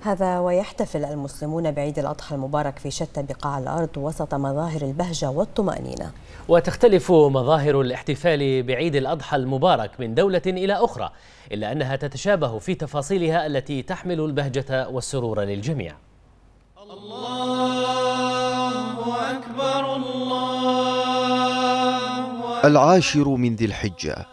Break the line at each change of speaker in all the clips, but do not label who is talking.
هذا ويحتفل المسلمون بعيد الأضحى المبارك في شتى بقاع الأرض وسط مظاهر البهجة والطمأنينة وتختلف مظاهر الاحتفال بعيد الأضحى المبارك من دولة إلى أخرى إلا أنها تتشابه في تفاصيلها التي تحمل البهجة والسرور
للجميع الله
أكبر الله
العاشر من ذي الحجة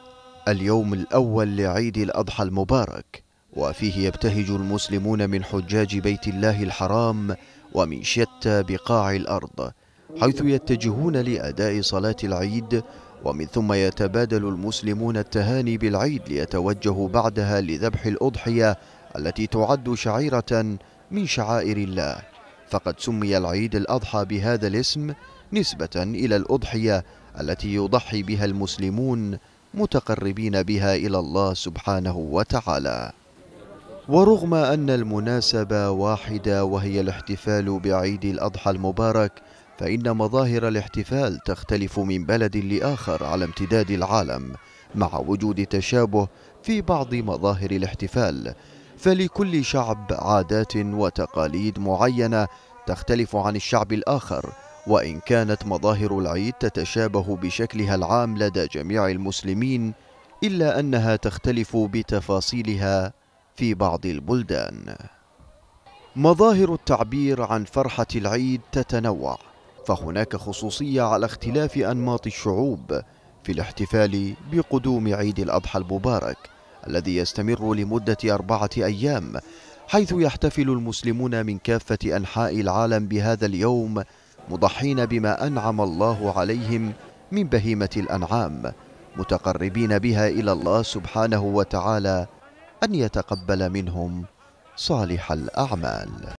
اليوم الأول لعيد الأضحى المبارك وفيه يبتهج المسلمون من حجاج بيت الله الحرام ومن شتى بقاع الأرض حيث يتجهون لأداء صلاة العيد ومن ثم يتبادل المسلمون التهاني بالعيد ليتوجهوا بعدها لذبح الأضحية التي تعد شعيرة من شعائر الله فقد سمي العيد الأضحى بهذا الاسم نسبة إلى الأضحية التي يضحي بها المسلمون متقربين بها إلى الله سبحانه وتعالى ورغم أن المناسبة واحدة وهي الاحتفال بعيد الأضحى المبارك فإن مظاهر الاحتفال تختلف من بلد لآخر على امتداد العالم مع وجود تشابه في بعض مظاهر الاحتفال فلكل شعب عادات وتقاليد معينة تختلف عن الشعب الآخر وإن كانت مظاهر العيد تتشابه بشكلها العام لدى جميع المسلمين إلا أنها تختلف بتفاصيلها في بعض البلدان مظاهر التعبير عن فرحة العيد تتنوع فهناك خصوصية على اختلاف أنماط الشعوب في الاحتفال بقدوم عيد الأضحى المبارك الذي يستمر لمدة أربعة أيام حيث يحتفل المسلمون من كافة أنحاء العالم بهذا اليوم مضحين بما أنعم الله عليهم من بهيمة الأنعام متقربين بها إلى الله سبحانه وتعالى أن يتقبل منهم صالح الأعمال